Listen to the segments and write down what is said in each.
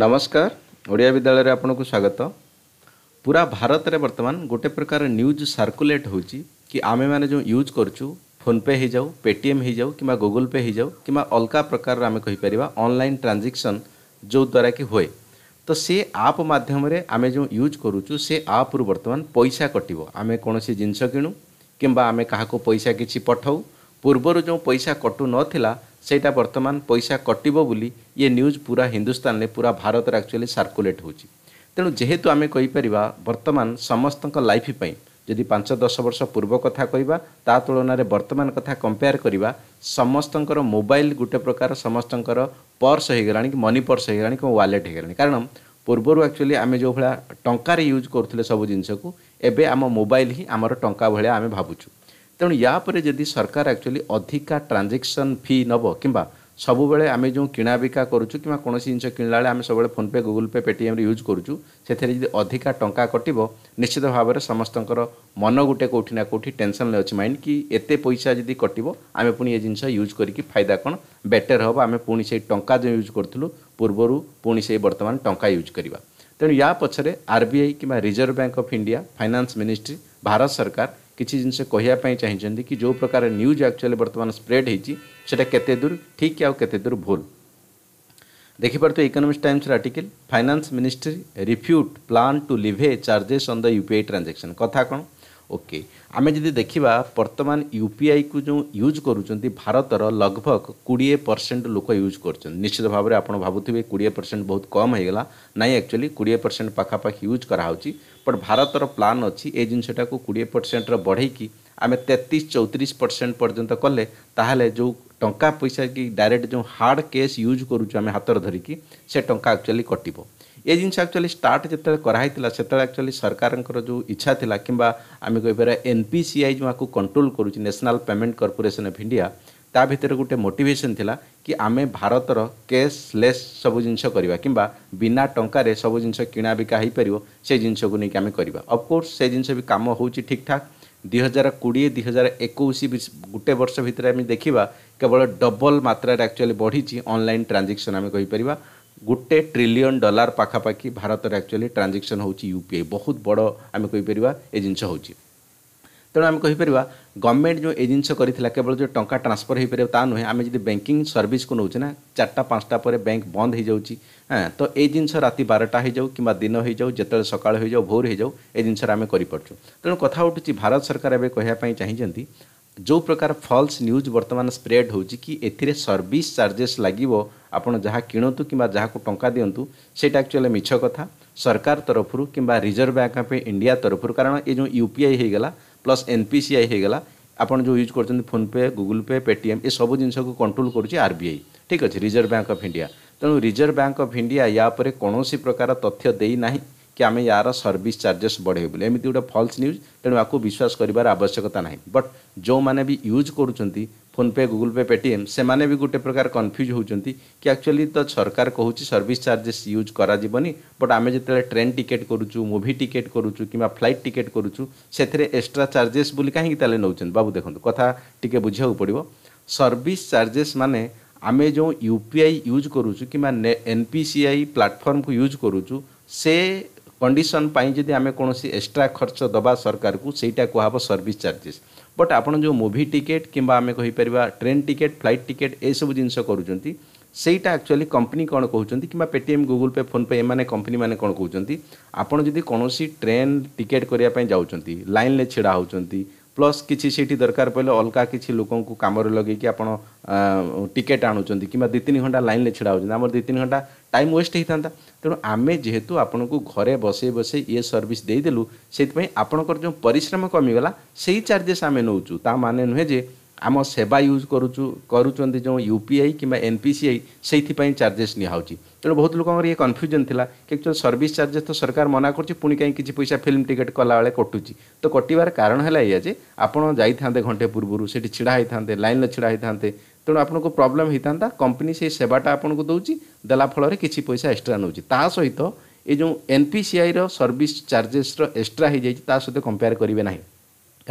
ନମସ୍କାର ଓଡ଼ିଆ ବିଦ୍ୟାଳୟରେ ଆପଣଙ୍କୁ ସ୍ୱାଗତ ପୁରା ଭାରତରେ ବର୍ତ୍ତମାନ ଗୋଟେ ପ୍ରକାର ନ୍ୟୁଜ୍ ସାର୍କୁଲେଟ୍ ହେଉଛି କି ଆମେମାନେ ଯେଉଁ ୟୁଜ୍ କରୁଛୁ ଫୋନ୍ପେ ହୋଇଯାଉ ପେଟିଏମ୍ ହୋଇଯାଉ କିମ୍ବା ଗୁଗୁଲ୍ ପେ ହୋଇଯାଉ କିମ୍ବା ଅଲଗା ପ୍ରକାରର ଆମେ କହିପାରିବା ଅନଲାଇନ୍ ଟ୍ରାଞ୍ଜାକ୍ସନ୍ ଯେଉଁଦ୍ୱାରା କି ହୁଏ ତ ସେ ଆପ୍ ମାଧ୍ୟମରେ ଆମେ ଯେଉଁ ୟୁଜ୍ କରୁଛୁ ସେ ଆପ୍ରୁ ବର୍ତ୍ତମାନ ପଇସା କଟିବ ଆମେ କୌଣସି ଜିନିଷ କିଣୁ କିମ୍ବା ଆମେ କାହାକୁ ପଇସା କିଛି ପଠାଉ ପୂର୍ବରୁ ଯେଉଁ ପଇସା କଟୁନଥିଲା ସେଇଟା ବର୍ତ୍ତମାନ ପଇସା କଟିବ ବୋଲି ଇଏ ନ୍ୟୁଜ୍ ପୁରା ହିନ୍ଦୁସ୍ତାନରେ ପୁରା ଭାରତରେ ଆକ୍ଚୁଆଲି ସାର୍କୁଲେଟ୍ ହେଉଛି ତେଣୁ ଯେହେତୁ ଆମେ କହିପାରିବା ବର୍ତ୍ତମାନ ସମସ୍ତଙ୍କ ଲାଇଫ୍ ପାଇଁ ଯଦି ପାଞ୍ଚ ଦଶ ବର୍ଷ ପୂର୍ବ କଥା କହିବା ତା ତୁଳନାରେ ବର୍ତ୍ତମାନ କଥା କମ୍ପେୟାର କରିବା ସମସ୍ତଙ୍କର ମୋବାଇଲ୍ ଗୋଟେ ପ୍ରକାର ସମସ୍ତଙ୍କର ପର୍ସ ହୋଇଗଲାଣି କି ମନି ପର୍ସ ହୋଇଗଲାଣି କି ୱାଲେଟ୍ ହୋଇଗଲାଣି କାରଣ ପୂର୍ବରୁ ଆକ୍ଚୁଆଲି ଆମେ ଯେଉଁଭଳିଆ ଟଙ୍କାରେ ୟୁଜ୍ କରୁଥିଲେ ସବୁ ଜିନିଷକୁ ଏବେ ଆମ ମୋବାଇଲ୍ ହିଁ ଆମର ଟଙ୍କା ଭଳିଆ ଆମେ ଭାବୁଛୁ ᱛᱮᱱ ᱭᱟ ᱯᱚᱨᱮ ᱡᱮᱫᱤ ᱥᱚᱨᱠᱟᱨ ᱮᱠᱪᱩᱞᱤ ᱟധികᱟ ᱴᱨᱟᱱᱡᱮᱠᱥᱚᱱ ᱯᱷᱤ ᱱᱚᱵᱚ ᱠᱤᱱᱟ ᱥᱚᱵᱚᱵᱮᱞᱮ ᱟᱢᱮ ᱡᱚ ᱠᱤᱱᱟᱵᱤᱠᱟ ᱠᱟᱹᱨᱩᱪᱩ ᱠᱤᱱᱟ ᱠᱚᱱᱚᱥᱤ ᱤᱱᱥᱚ ᱠᱤᱱᱞᱟ ᱟᱢᱮ ᱥᱚᱵᱚᱵᱮᱞᱮ ᱯᱷᱚᱱᱯᱮ ᱜᱩᱜᱩᱞᱯᱮ ᱯᱮᱴᱤᱢ ᱨᱮ ᱭᱩᱡᱽ ᱠᱟᱹᱨᱩᱪᱩ ᱥᱮᱛᱷᱮᱨᱮ ᱡᱮᱫᱤ ᱟധികᱟ ᱴᱚᱝᱠᱟ ᱠᱟᱴᱤᱵᱚ ᱱᱤᱥᱪᱤᱛ ᱵᱷᱟᱵᱨᱮ ᱥᱚᱢᱥᱛᱚଙ୍କର ᱢᱚᱱᱚᱜᱩᱴᱮ ᱠᱚᱴᱷᱤᱱᱟ ᱠᱚᱴᱷᱤ ᱴᱮᱱᱥᱚᱱ ᱞᱮ ᱦᱚᱪᱤ किसी जिनस कह चाहते कि जो प्रकार न्यूज आकचुअली बर्तमान स्प्रेड होता के ठीक आते दूर भूल देखिपार economics times article finance ministry refute plan to levy charges on the UPI transaction कथ कौन ଓକେ ଆମେ ଯଦି ଦେଖିବା ବର୍ତ୍ତମାନ ୟୁ ପି ଆଇକୁ ଯେଉଁ ୟୁଜ୍ କରୁଛନ୍ତି ଭାରତର ଲଗଭଗ କୋଡ଼ିଏ ପରସେଣ୍ଟ ଲୋକ ୟୁଜ୍ କରୁଛନ୍ତି ନିଶ୍ଚିତ ଭାବରେ ଆପଣ ଭାବୁଥିବେ କୋଡ଼ିଏ ପରସେଣ୍ଟ ବହୁତ କମ୍ ହେଇଗଲା ନାହିଁ ଆକ୍ଚୁଆଲି କୋଡ଼ିଏ ପରସେଣ୍ଟ ପାଖାପାଖି ୟୁଜ୍ କରାହେଉଛି ବଟ୍ ଭାରତର ପ୍ଲାନ୍ ଅଛି ଏ ଜିନିଷଟାକୁ କୋଡ଼ିଏ ପରସେଣ୍ଟର ବଢ଼େଇକି ଆମେ ତେତିଶ ଚଉତିରିଶ ପରସେଣ୍ଟ ପର୍ଯ୍ୟନ୍ତ କଲେ ତାହେଲେ ଯେଉଁ ଟଙ୍କା ପଇସା କି ଡାଇରେକ୍ଟ ଯେଉଁ ହାର୍ଡ଼ କେସ୍ ୟୁଜ୍ କରୁଛୁ ଆମେ ହାତରେ ଧରିକି ସେ ଟଙ୍କା ଆକ୍ଚୁଆଲି କଟିବ ଏ ଜିନିଷ ଆକ୍ଚୁଆଲି ଷ୍ଟାର୍ଟ ଯେତେବେଳେ କରାହେଇଥିଲା ସେତେବେଳେ ଆକ୍ଚୁଆଲି ସରକାରଙ୍କର ଯେଉଁ ଇଚ୍ଛା ଥିଲା କିମ୍ବା ଆମେ କହିପାରିବା ଏନ୍ ପି ସି ଆଇ ଯେଉଁ ଆକୁ କଣ୍ଟ୍ରୋଲ କରୁଛି national payment corporation of India ତା ଭିତରେ ଗୋଟେ ମୋଟିଭେସନ୍ ଥିଲା କି ଆମେ ଭାରତର କ୍ୟାସ୍ଲେସ୍ ସବୁ ଜିନିଷ କରିବା କିମ୍ବା ବିନା ଟଙ୍କାରେ ସବୁ ଜିନିଷ କିଣାବିକା ହୋଇପାରିବ ସେ ଜିନିଷକୁ ନେଇକି ଆମେ କରିବା ଅଫକୋର୍ସ ସେ ଜିନିଷ ବି କାମ ହେଉଛି ଠିକ୍ଠାକ୍ ଦୁଇ ହଜାର କୋଡ଼ିଏ ଦୁଇ ହଜାର ଏକୋଇଶ ଗୋଟେ ବର୍ଷ ଭିତରେ ଆମେ ଦେଖିବା କେବଳ ଡବଲ୍ ମାତ୍ରାରେ ଆକ୍ଚୁଆଲି ବଢ଼ିଛି ଅନଲାଇନ୍ ଟ୍ରାଞ୍ଜାକ୍ସନ୍ ଆମେ କହିପାରିବା गोटे ट्रिलियन डलार पाखापाखि भारत एक्चुअली ट्रांजेक्शन हो यूपीआई बहुत बड़ आम कहींपर ए जिनस तेणु आम कहींपर गवर्नमेंट जो ए जिनस करा केवल जो टाँग ट्रांसफर हो पारे नुहे आम जब बैंकिंग सर्विस को नौचे ना चार्टा पांचटा पर बैंक बंद हो तो ये जिनस रात बारटा हो जाऊ कि दिन हो जाऊ जो सका जाऊ भोर हो जाऊ ए जिनस तेणु कथ उठू भारत सरकार एवं कहना चाहती ଯେଉଁ ପ୍ରକାର ଫଲ୍ସ ନ୍ୟୁଜ୍ ବର୍ତ୍ତମାନ ସ୍ପ୍ରେଡ୍ ହେଉଛି କି ଏଥିରେ ସର୍ଭିସ୍ ଚାର୍ଜେସ୍ ଲାଗିବ ଆପଣ ଯାହା କିଣନ୍ତୁ କିମ୍ବା ଯାହାକୁ ଟଙ୍କା ଦିଅନ୍ତୁ ସେଇଟା ଆକ୍ଚୁଆଲି ମିଛ କଥା ସରକାର ତରଫରୁ କିମ୍ବା ରିଜର୍ଭ ବ୍ୟାଙ୍କ ଅଫ୍ ଇଣ୍ଡିଆ ତରଫରୁ କାରଣ ଏ ଯେଉଁ ୟୁ ପି ଆଇ ହୋଇଗଲା plus N P C I ହୋଇଗଲା ଆପଣ ଯେଉଁ ୟୁଜ୍ କରୁଛନ୍ତି ଫୋନ୍ପେ ଗୁଗୁଲ୍ ପେ ପେଟିଏମ୍ ଏସବୁ ଜିନିଷକୁ କଣ୍ଟ୍ରୋଲ୍ କରୁଛି ଆର୍ ବି ଆଇ ଠିକ୍ ଅଛି ରିଜର୍ଭ ବ୍ୟାଙ୍କ ଅଫ୍ ଇଣ୍ଡିଆ ତେଣୁ ରିଜର୍ଭ ବ୍ୟାଙ୍କ ଅଫ୍ ଇଣ୍ଡିଆ ୟା ଉପରେ କୌଣସି ପ୍ରକାର ତଥ୍ୟ ଦେଇନାହିଁ କି ଆମେ ୟାର ସର୍ଭିସ୍ ଚାର୍ଜେସ୍ ବଢ଼େଇବୁ ବୋଲି ଏମିତି ଗୋଟେ ଫଲ୍ସ ନ୍ୟୁଜ୍ ତେଣୁ ଆକୁ ବିଶ୍ୱାସ କରିବାର ଆବଶ୍ୟକତା ନାହିଁ ବଟ୍ ଯେଉଁମାନେ ବି ୟୁଜ୍ କରୁଛନ୍ତି ଫୋନ୍ପେ ଗୁଗୁଲ୍ ପେ ପେଟିଏମ୍ ସେମାନେ ବି ଗୋଟେ ପ୍ରକାର କନଫ୍ୟୁଜ୍ ହେଉଛନ୍ତି କି ଆକ୍ଚୁଆଲି ତ ସରକାର କହୁଛି ସର୍ଭିସ୍ ଚାର୍ଜେସ୍ ୟୁଜ୍ କରାଯିବନି ବଟ୍ ଆମେ ଯେତେବେଳେ ଟ୍ରେନ୍ ଟିକେଟ୍ କରୁଛୁ ମୁଭି ଟିକେଟ୍ କରୁଛୁ କିମ୍ବା ଫ୍ଲାଇଟ୍ ଟିକେଟ୍ କରୁଛୁ ସେଥିରେ ଏକ୍ସଟ୍ରା ଚାର୍ଜେସ୍ ବୋଲି କାହିଁକି ତାହେଲେ ନେଉଛନ୍ତି ବାବୁ ଦେଖନ୍ତୁ କଥା ଟିକେ ବୁଝିବାକୁ ପଡ଼ିବ ସର୍ଭିସ୍ ଚାର୍ଜେସ୍ ମାନେ ଆମେ ଯେଉଁ ୟୁ ପି ଆଇ ୟୁଜ୍ କରୁଛୁ କିମ୍ବା ଏନ୍ ପି ସି ଆଇ ପ୍ଲାଟଫର୍ମକୁ ୟୁଜ୍ କରୁଛୁ ସେ କଣ୍ଡିସନ୍ ପାଇଁ ଯଦି ଆମେ କୌଣସି ଏକ୍ସଟ୍ରା ଖର୍ଚ୍ଚ ଦେବା ସରକାରକୁ ସେଇଟା କୁହାହେବ ସର୍ଭିସ୍ ଚାର୍ଜେସ୍ ବଟ୍ ଆପଣ ଯେଉଁ ମୁଭି ଟିକେଟ୍ କିମ୍ବା ଆମେ କହିପାରିବା ଟ୍ରେନ୍ ଟିକେଟ୍ ଫ୍ଲାଇଟ୍ ଟିକେଟ୍ ଏସବୁ ଜିନିଷ କରୁଛନ୍ତି ସେଇଟା ଆକ୍ଚୁଆଲି କମ୍ପାନୀ କ'ଣ କହୁଛନ୍ତି କିମ୍ବା ପେଟିଏମ୍ ଗୁଗୁଲ୍ ପେ ଫୋନ୍ପେ ଏମାନେ କମ୍ପାନୀମାନେ କ'ଣ କହୁଛନ୍ତି ଆପଣ ଯଦି କୌଣସି ଟ୍ରେନ୍ ଟିକେଟ୍ କରିବା ପାଇଁ ଯାଉଛନ୍ତି ଲାଇନ୍ରେ ଛିଡ଼ା ହେଉଛନ୍ତି ପ୍ଲସ୍ କିଛି ସେଇଠି ଦରକାର ପଡ଼ିଲେ ଅଲଗା କିଛି ଲୋକଙ୍କୁ କାମରେ ଲଗେଇକି ଆପଣ ଟିକେଟ୍ ଆଣୁଛନ୍ତି କିମ୍ବା ଦୁଇ ତିନି ଘଣ୍ଟା ଲାଇନ୍ରେ ଛିଡ଼ା ହେଉଛନ୍ତି ଆମର ଦୁଇ ତିନି ଘଣ୍ଟା ଟାଇମ୍ ୱେଷ୍ଟ ହେଇଥାନ୍ତା ତେଣୁ ଆମେ ଯେହେତୁ ଆପଣଙ୍କୁ ଘରେ ବସେଇ ବସେଇ ଇଏ ସର୍ଭିସ୍ ଦେଇଦେଲୁ ସେଥିପାଇଁ ଆପଣଙ୍କର ଯେଉଁ ପରିଶ୍ରମ କମିଗଲା ସେଇ ଚାର୍ଜେସ୍ ଆମେ ନେଉଛୁ ତା ମାନେ ନୁହେଁ ଯେ ଆମ ସେବା ୟୁଜ୍ କରୁଛୁ କରୁଛନ୍ତି ଯେଉଁ ୟୁ ପି ଆଇ କିମ୍ବା ଏନ୍ ପି ସି ଆଇ ସେଇଥିପାଇଁ ଚାର୍ଜେସ୍ ନିଆହେଉଛି ତେଣୁ ବହୁତ ଲୋକଙ୍କର ଇଏ କନଫ୍ୟୁଜନ୍ ଥିଲା କି ଆକ୍ଚୁଆଲି ସର୍ଭିସ୍ ଚାର୍ଜେସ୍ ତ ସରକାର ମନା କରୁଛି ପୁଣି କାହିଁ କିଛି ପଇସା ଫିଲ୍ମ ଟିକେଟ୍ କଲାବେଳେ କଟୁଛି ତ କଟିବାର କାରଣ ହେଲା ଏଇଆ ଯେ ଆପଣ ଯାଇଥାନ୍ତେ ଘଣ୍ଟେ ପୂର୍ବରୁ ସେଠି ଛିଡ଼ା ହୋଇଥାନ୍ତେ ଲାଇନ୍ରେ ଛିଡ଼ା ହୋଇଥାନ୍ତେ ତେଣୁ ଆପଣଙ୍କୁ ପ୍ରୋବ୍ଲେମ୍ ହୋଇଥାନ୍ତା କମ୍ପାନୀ ସେଇ ସେବାଟା ଆପଣଙ୍କୁ ଦେଉଛି ଦେଲା ଫଳରେ କିଛି ପଇସା ଏକ୍ସଟ୍ରା ନେଉଛି ତା ସହିତ ଏ ଯେଉଁ ଏନ୍ ପି ସି ଆଇର ସର୍ଭିସ୍ ଚାର୍ଜେସ୍ର ଏକ୍ସଟ୍ରା ହୋଇଯାଇଛି ତା ସହିତ କମ୍ପେୟାର କରିବେ ନାହିଁ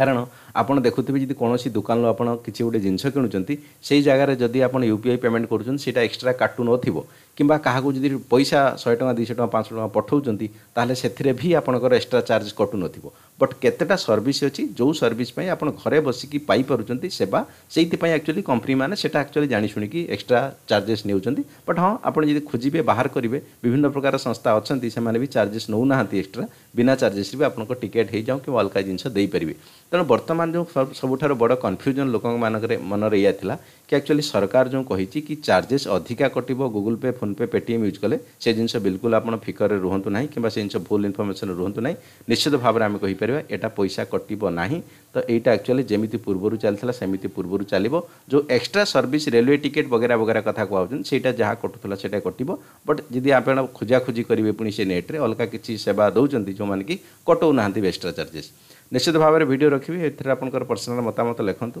କାରଣ ଆପଣ ଦେଖୁଥିବେ ଯଦି କୌଣସି ଦୋକାନରୁ ଆପଣ କିଛି ଗୋଟେ ଜିନିଷ କିଣୁଛନ୍ତି ସେଇ ଜାଗାରେ ଯଦି ଆପଣ ୟୁ ପି ଆଇ ପେମେଣ୍ଟ କରୁଛନ୍ତି ସେଇଟା ଏକ୍ସଟ୍ରା କାଟୁ ନଥିବ କିମ୍ବା କାହାକୁ ଯଦି ପଇସା ଶହେ ଟଙ୍କା ଦୁଇଶହ ଟଙ୍କା ପାଞ୍ଚଶହ ଟଙ୍କା ପଠାଉଛନ୍ତି ତାହେଲେ ସେଥିରେ ବି ଆପଣଙ୍କର ଏକ୍ସଟ୍ରା ଚାର୍ଜ କଟୁନଥିବ ବଟ୍ କେତେଟା ସର୍ଭିସ୍ ଅଛି ଯେଉଁ ସର୍ଭିସ୍ ପାଇଁ ଆପଣ ଘରେ ବସିକି ପାଇପାରୁଛନ୍ତି ସେବା ସେଇଥିପାଇଁ ଆକ୍ଚୁଆଲି କମ୍ପାନୀମାନେ ସେଇଟା ଆକ୍ଚୁଆଲି ଜାଣିଶୁଣିକି ଏକ୍ସଟ୍ରା ଚାର୍ଜେସ୍ ନେଉଛନ୍ତି ବଟ୍ ହଁ ଆପଣ ଯଦି ଖୋଜିବେ ବାହାର କରିବେ ବିଭିନ୍ନ ପ୍ରକାର ସଂସ୍ଥା ଅଛନ୍ତି ସେମାନେ ବି ଚାର୍ଜେସ୍ ନେଉନାହାନ୍ତି ଏକ୍ସଟ୍ରା ବିନା ଚାର୍ଜେସ୍ରେ ବି ଆପଣଙ୍କ ଟିକେଟ୍ ହୋଇଯାଉ କିମ୍ବା ଅଲଗା ଜିନିଷ ଦେଇପାରିବେ ତେଣୁ ବର୍ତ୍ତମାନ ଯେଉଁ ସବୁଠାରୁ ବଡ଼ କନ୍ଫ୍ୟୁଜନ୍ ଲୋକମାନଙ୍କରେ ମନରେ ଏଇଆ ଥିଲା କି ଆକ୍ଚୁଆଲି ସରକାର ଯେଉଁ କହିଛି କି ଚାର୍ଜେସ୍ ଅଧିକା କଟିବ Google pay PhonePe Paytm use କଲେ ସେ ଜିନିଷ ବିଲକୁଲ ଆପଣ ଫିକରରେ ରୁହନ୍ତୁ ନାହିଁ କିମ୍ବା ସେ ଜିନିଷ ଭୁଲ ଇନଫର୍ମେସନ୍ ରୁହନ୍ତୁ ନାହିଁ ନିଶ୍ଚିତ ଭାବରେ ଆମେ କହିପାରିବା ଏଇଟା ପଇସା କଟିବ ନାହିଁ ତ ଏଇଟା ଆକ୍ଚୁଆଲି ଯେମିତି ପୂର୍ବରୁ ଚାଲିଥିଲା ସେମିତି ପୂର୍ବରୁ ଚାଲିବ ଯେଉଁ ଏକ୍ସଟ୍ରା ସର୍ଭିସ୍ ରେଲୱେ ଟିକେଟ୍ ବଗେରା ବଗେରା କଥା କୁହାହେଉଛନ୍ତି ସେଇଟା ଯାହା କଟୁଥିଲା ସେଇଟା କଟିବ ବଟ୍ ଯଦି ଆପଣ ଖୋଜାଖୋଜି କରିବେ ପୁଣି ସେ ନେଟ୍ରେ ଅଲଗା କିଛି ସେବା ଦେଉଛନ୍ତି ଯେଉଁମାନେ କି କଟଉନାହାନ୍ତି ଏକ୍ସଟ୍ରା ଚାର୍ଜେସ୍ ନିଶ୍ଚିତ ଭାବରେ ଭିଡ଼ିଓ ରଖିବି ଏଥିରେ ଆପଣଙ୍କର ପର୍ସନାଲ୍ ମତାମତ ଲେଖନ୍ତୁ